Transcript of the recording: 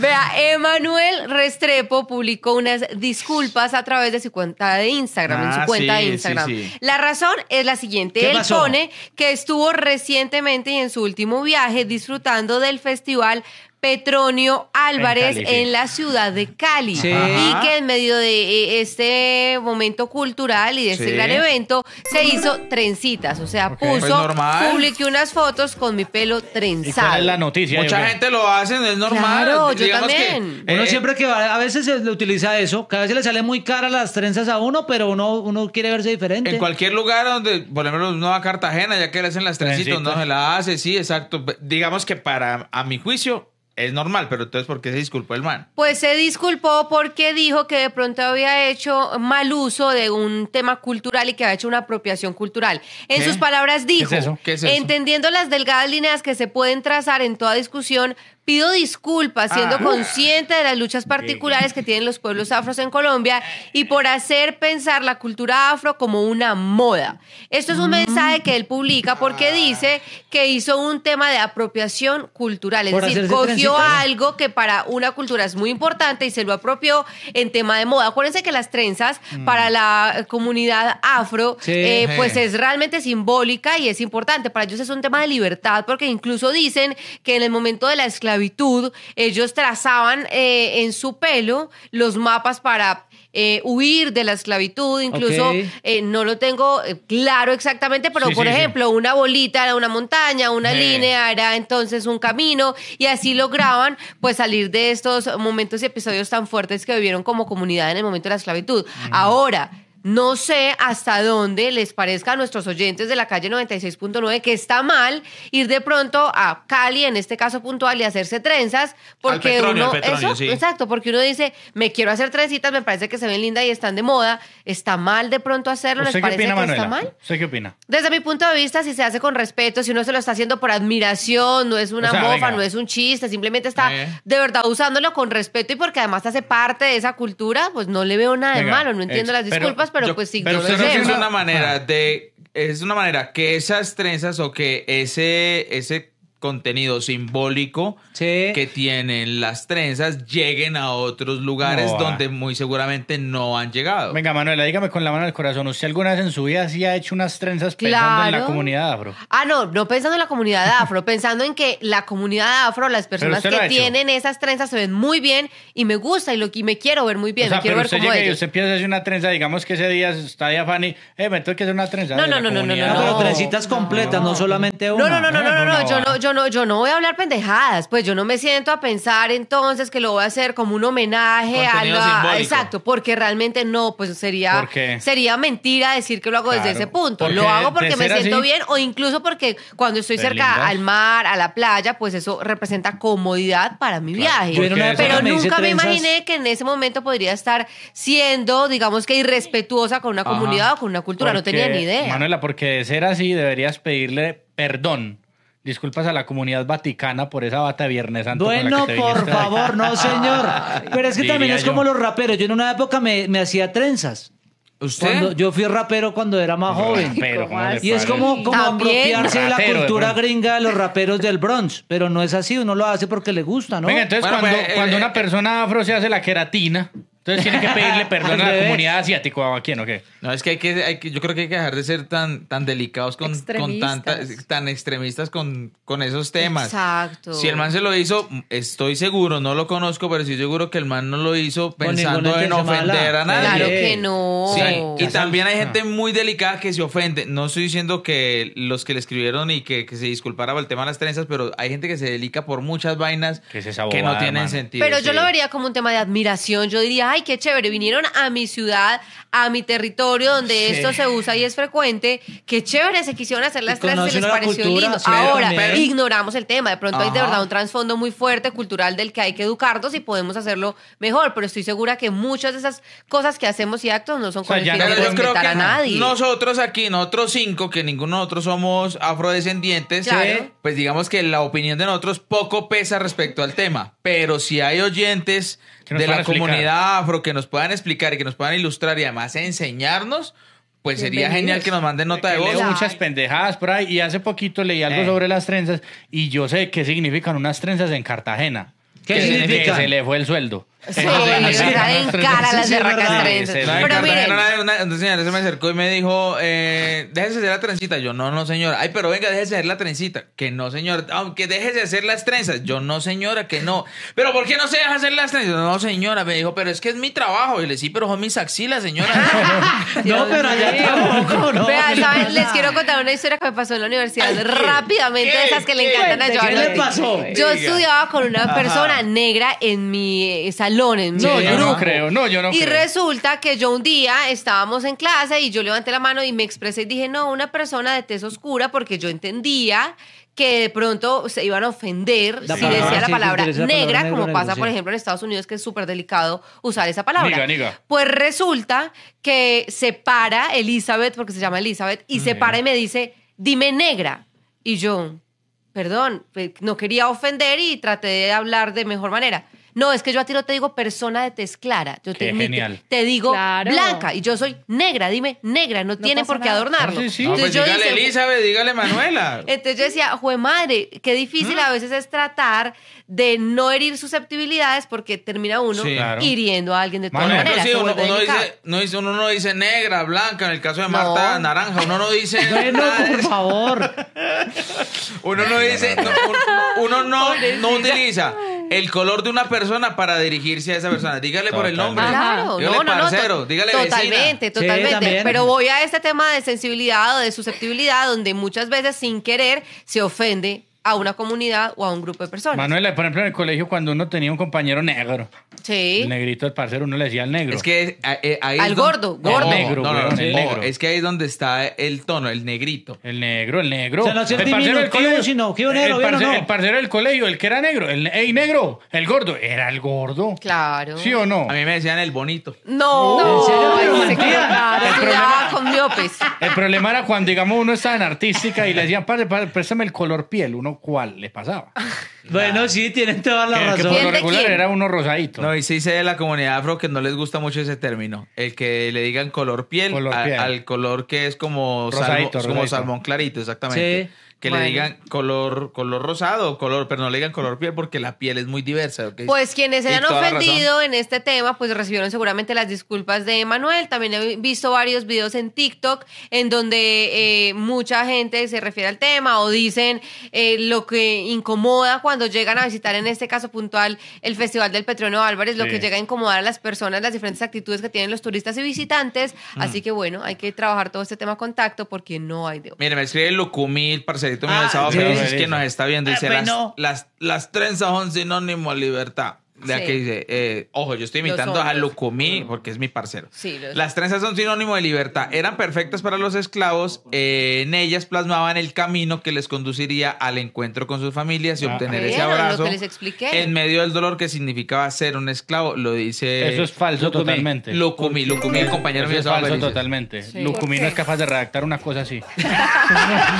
Vea, Emanuel Restrepo publicó unas disculpas a través de su cuenta de Instagram, en su ah, cuenta de Instagram. La razón es la siguiente. Él pone que estuvo recientemente y en su último viaje disfrutando del festival Petronio Álvarez en, la ciudad de Cali sí. y que en medio de eh, eh, este momento cultural y de este gran evento se hizo trencitas, o sea, puso, pues unas fotos con mi pelo trenzado. la noticia? Mucha gente lo hace, es normal. Claro, yo también. uno eh, siempre que va, a veces se le utiliza eso, cada vez le sale muy cara las trenzas a uno, pero uno, uno quiere verse diferente. En cualquier lugar donde, por ejemplo, uno va a Cartagena, ya que le hacen las trencitas, no se la hace, sí, exacto. Digamos que para, a mi juicio, es normal, pero entonces, ¿por qué se disculpó el man? Pues se disculpó porque dijo que de pronto había hecho mal uso de un tema cultural y que había hecho una apropiación cultural. En sus palabras dijo, entendiendo las delgadas líneas que se pueden trazar en toda discusión, Pido disculpas siendo ah. consciente de las luchas particulares que tienen los pueblos afros en Colombia y por hacer pensar la cultura afro como una moda. Esto es un mm. mensaje que él publica porque ah. dice que hizo un tema de apropiación cultural, es decir, cogió algo que para una cultura es muy importante y se lo apropió en tema de moda. Acuérdense que las trenzas mm. para la comunidad afro eh, pues es realmente simbólica y es importante. Para ellos es un tema de libertad porque incluso dicen que en el momento de la esclavitud esclavitud, ellos trazaban eh, en su pelo los mapas para eh, huir de la esclavitud, incluso eh, no lo tengo claro exactamente, pero por ejemplo, una bolita era una montaña, una línea era entonces un camino y así lograban pues salir de estos momentos y episodios tan fuertes que vivieron como comunidad en el momento de la esclavitud. Mm. Ahora, no sé hasta dónde les parezca a nuestros oyentes de la calle 96.9 que está mal ir de pronto a Cali, en este caso puntual, y hacerse trenzas, porque uno, exacto, porque uno dice, me quiero hacer trencitas, me parece que se ven lindas y están de moda, está mal de pronto hacerlo, ¿les parece que está mal? qué opina? Desde mi punto de vista, si se hace con respeto, si uno se lo está haciendo por admiración, no es una mofa, no es un chiste, simplemente está eh. de verdad usándolo con respeto y porque además hace parte de esa cultura, pues no le veo nada de malo, no entiendo las disculpas pero pues sí Pero es una manera de. Es una manera que esas trenzas o que ese, ese contenido simbólico que tienen las trenzas lleguen a otros lugares donde muy seguramente no han llegado. Venga, Manuela, dígame con la mano del corazón, ¿usted alguna vez en su vida sí ha hecho unas trenzas pensando en la comunidad afro? Ah, no, no pensando en la comunidad afro, pensando en que la comunidad afro, las personas que tienen esas trenzas se ven muy bien y me gusta y, lo, me quiero ver muy bien, me quiero ver como ellos. Y usted piensa hacer una trenza, digamos que ese día está ya Fanny, eh, me tengo que hacer una trenza. No, no, no, no, no, no, Pero trencitas completas, no, solamente una. No, no, no, no, no, no, no, yo yo no, yo no voy a hablar pendejadas, pues yo no me siento a pensar entonces que lo voy a hacer como un homenaje a Exacto, porque realmente no, pues sería, sería mentira decir que lo hago desde ese punto. Lo hago porque me siento bien o incluso porque cuando estoy cerca al mar, a la playa, pues eso representa comodidad para mi viaje. Pero nunca me imaginé que en ese momento podría estar siendo, digamos que irrespetuosa con una comunidad o con una cultura. no tenía ni idea. Manuela, porque de ser así deberías pedirle perdón Disculpas a la comunidad vaticana por esa bata de Viernes Santo. Bueno, por favor, no, señor. Pero es que también es como los raperos. Yo en una época me, me hacía trenzas. ¿Usted? yo fui rapero cuando era más joven. Rapero, y es como, como apropiarse de la cultura gringa de los raperos del Bronx. Pero no es así, uno lo hace porque le gusta, ¿no? Venga, entonces cuando, pues, cuando eh, una persona afro se hace la queratina, entonces tiene que pedirle perdón a la comunidad asiática o a quién o qué. No, es que hay que, hay que, yo creo que hay que dejar de ser tan, tan delicados con, tantas, tan extremistas con, con esos temas. Exacto. Si el man se lo hizo, estoy seguro, no lo conozco, pero estoy seguro que el man no lo hizo pensando en ofender a nadie. Claro que no. Y también hay gente ah. muy delicada que se ofende. No estoy diciendo que los que le escribieron y que, se disculpara el tema de las trenzas, pero hay gente que se delica por muchas vainas que, no tienen sentido. Pero yo lo vería como un tema de admiración. Yo diría, ay, qué chévere, vinieron a mi ciudad, a mi territorio donde esto se usa y es frecuente, qué chévere, se quisieron hacer las clases, y les pareció lindo. Ahora, ignoramos el tema, de pronto hay de verdad un trasfondo muy fuerte cultural del que hay que educarnos y podemos hacerlo mejor, pero estoy segura que muchas de esas cosas que hacemos y actos no son con nadie. Nosotros aquí, nosotros cinco, que ninguno de nosotros somos afrodescendientes, eh, pues digamos que la opinión de nosotros poco pesa respecto al tema, pero si hay oyentes de la comunidad que nos puedan explicar y que nos puedan ilustrar y además enseñarnos, pues sería genial que nos manden nota de voz. muchas pendejadas por ahí y hace poquito leí algo eh. sobre las trenzas y yo sé qué significan unas trenzas en Cartagena. ¿Qué, ¿Qué significa? Que se le fue el sueldo. Sí, en cara las de trenzas. Pero miren. Una, se me acercó y me dijo, eh, déjese hacer la trencita. Yo, no, no, señora. Ay, pero venga, déjese hacer la trencita. Que no, señora. Aunque déjese hacer las trenzas. Yo, no, señora, que no. Pero ¿por qué no se deja hacer las trenzas? No, señora. Me dijo, pero es que es mi trabajo. Y le sí, pero son mis axilas, señora. no, pero allá tampoco, ¿no? Vea, Les quiero contar una historia que me pasó en la universidad. Rápidamente, de esas que le encantan a Joan. ¿Qué le pasó? Yo estudiaba con una persona negra en mi eh, no, yo no creo, no, yo no. Y resulta que yo un día estábamos en clase y yo levanté la mano y me expresé y dije, no, una persona de tez oscura, porque yo entendía que de pronto se iban a ofender si decía la palabra negra, como pasa, por ejemplo, en Estados Unidos, que es súper delicado usar esa palabra. Pues resulta que se para Elizabeth, porque se llama Elizabeth, y se para y me dice, dime negra. Y yo, perdón, eh, no quería ofender y traté de hablar de mejor manera. No, es que yo a ti no te digo persona de tez clara. Yo te, Te, digo blanca y yo soy negra. Dime negra, no, tiene por qué adornarlo. Ah, sí, sí. Pues dígale Elizabeth, dígale Manuela. Entonces yo decía, jue madre, qué difícil ¿Mm? a veces es tratar de no herir susceptibilidades porque termina uno hiriendo a alguien de todas maneras. Uno, no dice, uno no dice negra, blanca, en el caso de Marta, naranja. Uno no dice. Bueno, por favor. uno no dice. uno no, no utiliza el color de una persona persona para dirigirse a esa persona. Dígale por el nombre. Claro, no, no, no, dígale Totalmente, totalmente. Pero voy a este tema de sensibilidad o de susceptibilidad, donde muchas veces sin querer se ofende a una comunidad o a un grupo de personas. Manuel, por ejemplo, en el colegio cuando uno tenía un compañero negro. Sí. El negrito, el parcero, uno le decía al negro. Es que ahí Al gordo, gordo. negro, Es que ahí es donde está el tono, el negrito. El negro, el negro. el, parcero del colegio, el, parcero, del colegio, el que era negro, el negro, el gordo, era el gordo. Claro. ¿Sí o no? A mí me decían el bonito. No. El problema era cuando, digamos, uno estaba en artística y le decían, padre, préstame el color piel. Uno, ¿cuál le pasaba? Bueno, sí, tienen toda la razón. por era uno rosadito. No, y sí sé de la comunidad afro que no les gusta mucho ese término. El que le digan color piel, al color que es como, como salmón clarito, exactamente. Sí que le digan color, color rosado, color, pero no le digan color piel porque la piel es muy diversa. Pues quienes se han ofendido en este tema, pues recibieron seguramente las disculpas de Emanuel, También he visto varios videos en TikTok en donde eh, mucha gente se refiere al tema o dicen eh, lo que incomoda cuando llegan a visitar, en este caso puntual, el Festival del Petróleo Álvarez, lo que llega a incomodar a las personas, las diferentes actitudes que tienen los turistas y visitantes. Mm. Así que bueno, hay que trabajar todo este tema contacto porque no hay de otro. Mira, me escribe Lucumil, parce Ah, sí, es que nos está viendo. Dice, ah, pues las, no. las, las, trenzas son sinónimo de libertad. De aquí dice, eh, ojo, yo estoy imitando a Lucumí porque es mi parcero. Las trenzas son sinónimo de libertad. Eran perfectas para los esclavos. Eh, en ellas plasmaban el camino que les conduciría al encuentro con sus familias y ah, obtener ese abrazo. En medio del dolor que significaba ser un esclavo, lo dice. Eso es falso totalmente. Lucumí, Lucumí, compañero Es falso totalmente. Lucumí no es capaz de redactar una cosa así.